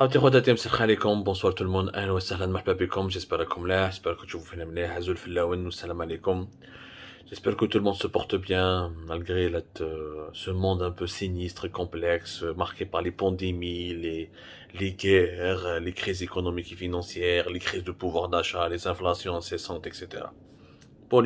J'espère que tout le monde se porte bien malgré euh, ce monde un peu sinistre et complexe, marqué par les pandémies, les, guerres, les crises économiques et financières, les crises de pouvoir d'achat, les inflations incessantes, etc. Pour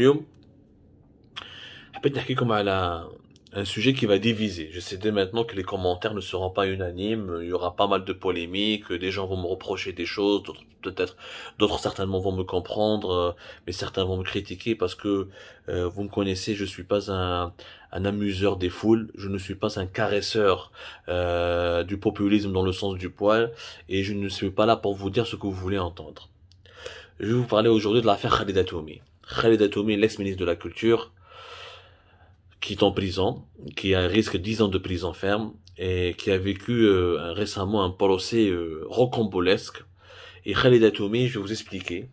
un sujet qui va diviser. Je sais dès maintenant que les commentaires ne seront pas unanimes, il y aura pas mal de polémiques, des gens vont me reprocher des choses, d'autres peut-être, d'autres certainement vont me comprendre, euh, mais certains vont me critiquer parce que euh, vous me connaissez, je suis pas un, amuseur des foules, je ne suis pas un caresseur euh, du populisme dans le sens du poil, et je ne suis pas là pour vous dire ce que vous voulez entendre. Je vais vous parler aujourd'hui de l'affaire Khaled Atoumi. Khaled Atoumi, l'ex-ministre de la Culture, qui est en prison, qui a un risque 10 ans de prison ferme et qui a vécu euh, récemment un procès euh, rocambolesque. Et Khalid Atoumi, je vais vous expliquer.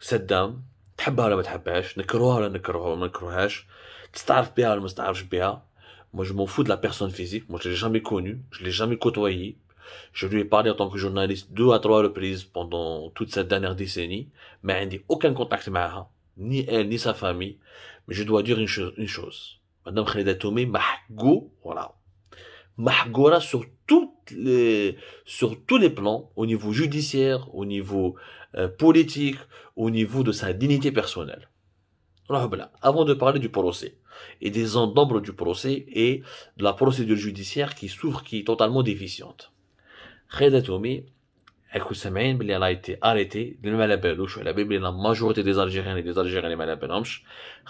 Cette dame, moi je m'en fous de la personne physique moi je l'ai jamais connue je l'ai jamais côtoyée je lui ai parlé en tant que journaliste deux à trois reprises pendant toute cette dernière décennie mais elle n'a aucun contact avec elle ni elle ni sa famille mais je dois dire une chose Madame Khalida Mahgou, voilà. Mahgoura sur toutes les, sur tous les plans, au niveau judiciaire, au niveau euh, politique, au niveau de sa dignité personnelle. Avant de parler du procès et des endombres du procès et de la procédure judiciaire qui s'ouvre, qui est totalement déficiente. Khalida elle a été arrêtée, la majorité des Algériens et des Algériens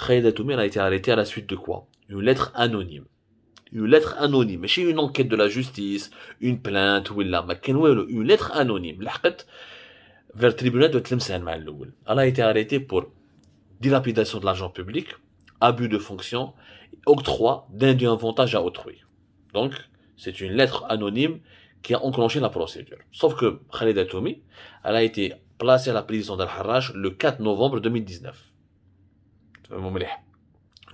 elle a été arrêtée à la suite de quoi Une lettre anonyme. Une lettre anonyme, mais une enquête de la justice, une plainte, ou une lettre anonyme. Vers le tribunal de Tlemcen, elle a été arrêtée pour dilapidation de l'argent public, abus de fonction, octroi d'un avantage à autrui. Donc, c'est une lettre anonyme qui a enclenché la procédure. Sauf que Khalid Atomi, elle a été placée à la prison d'Al-Harrach le 4 novembre 2019.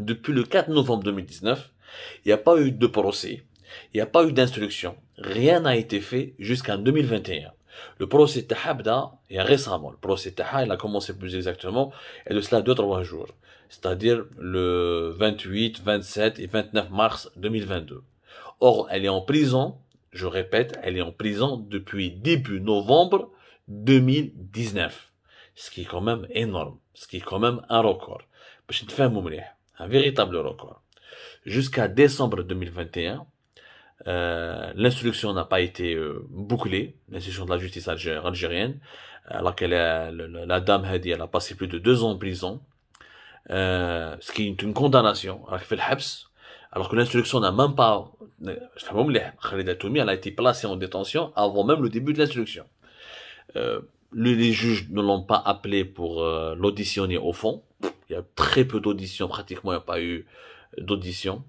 Depuis le 4 novembre 2019, il n'y a pas eu de procès, il n'y a pas eu d'instruction, rien n'a été fait jusqu'en 2021. Le procès Tahabda est récemment. Le procès Taha, il a commencé plus exactement, et de cela deux trois jours. C'est-à-dire le 28, 27 et 29 mars 2022. Or, elle est en prison je répète, elle est en prison depuis début novembre 2019. Ce qui est quand même énorme. Ce qui est quand même un record. Un véritable record. Jusqu'à décembre 2021, euh, l'instruction n'a pas été euh, bouclée, l'instruction de la justice algérienne, alors que la, dame a dame Hadi a passé plus de deux ans en prison, euh, ce qui est une condamnation. fait le alors que l'instruction n'a même pas. Khalid Atoumi, elle a été placée en détention avant même le début de l'instruction. Euh, les juges ne l'ont pas appelé pour euh, l'auditionner au fond. Il y a très peu d'auditions, pratiquement il n'y a pas eu d'audition.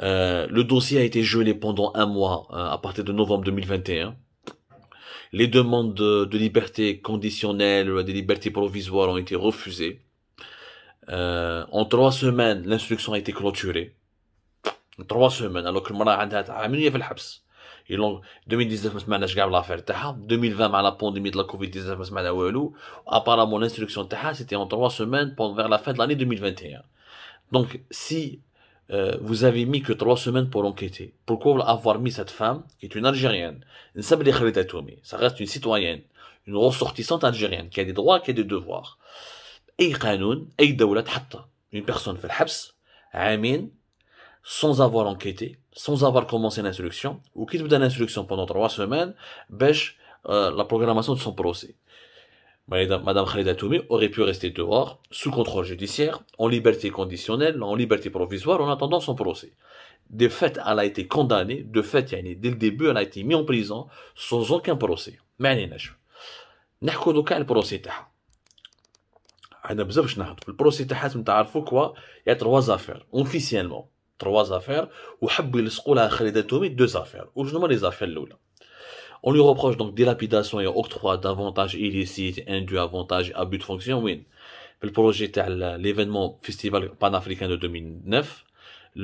Euh, le dossier a été gelé pendant un mois à partir de novembre 2021. Les demandes de, de liberté conditionnelle, des libertés provisoires ont été refusées. Euh, en trois semaines l'instruction a été clôturée en trois semaines alors que a عندها عامين وهي في الحبس en 2019 on سمعناش كاع l'affaire تاعها 2020 مع la pandémie de la covid 19 ما سمعنا Walou. Apparemment, l'instruction تاعها c'était en trois semaines pendant vers la fin de l'année 2021 donc si euh, vous avez mis que trois semaines pour enquêter. Pourquoi avoir mis cette femme, qui est une Algérienne, ça reste une citoyenne, une ressortissante algérienne, qui a des droits, qui a des devoirs une personne اي دوله sans avoir enquêté, sans avoir commencé l'instruction, ou quitte de l'instruction pendant trois semaines, bêche euh, la programmation de son procès. Madame Khalida Toumi aurait pu rester dehors, sous contrôle judiciaire, en liberté conditionnelle, en liberté provisoire, en attendant son procès. De fait, elle a été condamnée, de fait, dès le début, elle a été mise en prison, sans aucun procès. Mais elle le procès. عندنا بزاف باش نحط في البروسي تاعها نتاع كوا يا تروا زافير اونفيسيالمون تروا زافير وحبوا يلصقوا لها خالد deux دو زافير وشنو هما زافير الاولى On lui reproche donc dilapidation et octroi d'avantages illicites, induits avantages, but de fonction, win. Le projet l'événement Festival panafricain de 2009,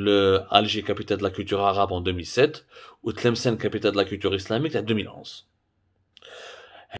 le Alger capitale de la culture arabe en 2007, ou Tlemcen capitale de la culture islamique en 2011.